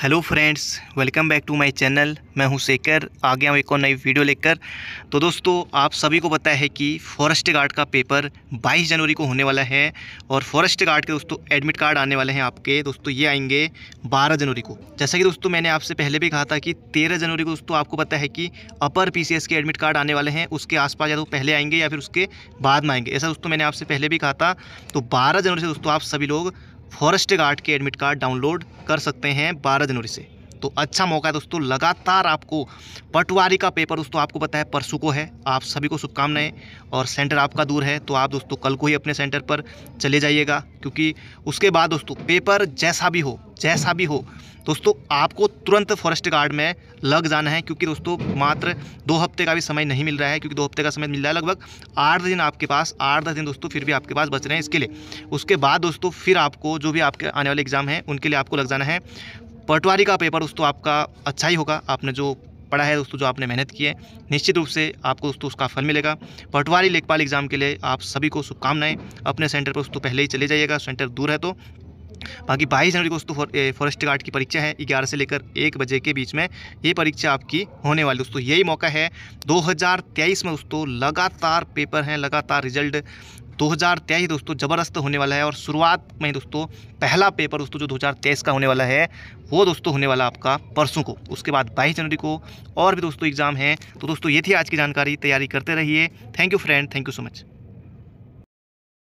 hello friends welcome back to my channel मैं हूं शेखर आ गया हूं एक और नई वीडियो लेकर तो दोस्तों आप सभी को पता है कि फॉरेस्ट गार्ड का पेपर 22 जनवरी को होने वाला है और फॉरेस्ट गार्ड के दोस्तों एडमिट कार्ड आने वाले हैं आपके दोस्तों ये आएंगे 12 जनवरी को जैसा कि दोस्तों मैंने आपसे पहले भी कहा था कि तेरह जनवरी को दोस्तों आपको पता है कि अपर पी के एडमिट कार्ड आने वाले हैं उसके आसपास या तो पहले आएंगे या फिर उसके बाद में आएंगे ऐसा दोस्तों मैंने आपसे पहले भी कहा था तो बारह जनवरी से दोस्तों आप सभी लोग फॉरेस्ट गार्ड के एडमिट कार्ड डाउनलोड कर सकते हैं बारह जनवरी से तो अच्छा मौका है दोस्तों लगातार आपको पटवारी का पेपर दोस्तों आपको पता है परसों को है आप सभी को शुभकामनाएं और सेंटर आपका दूर है तो आप दोस्तों कल को ही अपने सेंटर पर चले जाइएगा क्योंकि उसके बाद दोस्तों पेपर जैसा भी हो जैसा भी हो दोस्तों आपको तुरंत फॉरेस्ट गार्ड में लग जाना है क्योंकि दोस्तों मात्र दो हफ्ते का भी समय नहीं मिल रहा है क्योंकि दो हफ्ते का समय मिल रहा है लगभग आठ दिन आपके पास आठ दस दिन दोस्तों फिर भी आपके पास बच रहे हैं इसके लिए उसके बाद दोस्तों फिर आपको जो भी आपके आने वाले एग्जाम हैं उनके लिए आपको लग जाना है पटवारी का पेपर दोस्तों आपका अच्छा ही होगा आपने जो पढ़ा है दोस्तों जो आपने मेहनत की है निश्चित रूप से आपको दोस्तों उसका फल मिलेगा पटवारी लेखपाल एग्जाम के लिए आप सभी को शुभकामनाएं अपने सेंटर पर दोस्तों पहले ही चले जाइएगा सेंटर दूर है तो बाकी बाईस जनवरी को दोस्तों फॉरेस्ट गार्ड की परीक्षा है ग्यारह से लेकर एक बजे के बीच में ये परीक्षा आपकी होने वाली दोस्तों यही मौका है 2023 में दोस्तों लगातार पेपर हैं लगातार रिजल्ट 2023 दोस्तों ज़बरदस्त होने वाला है और शुरुआत में दोस्तों पहला पेपर दोस्तों जो 2023 का होने वाला है वो दोस्तों होने वाला आपका परसों को उसके बाद 22 जनवरी को और भी दोस्तों एग्ज़ाम है तो दोस्तों ये थी आज की जानकारी तैयारी करते रहिए thank you friend thank you so much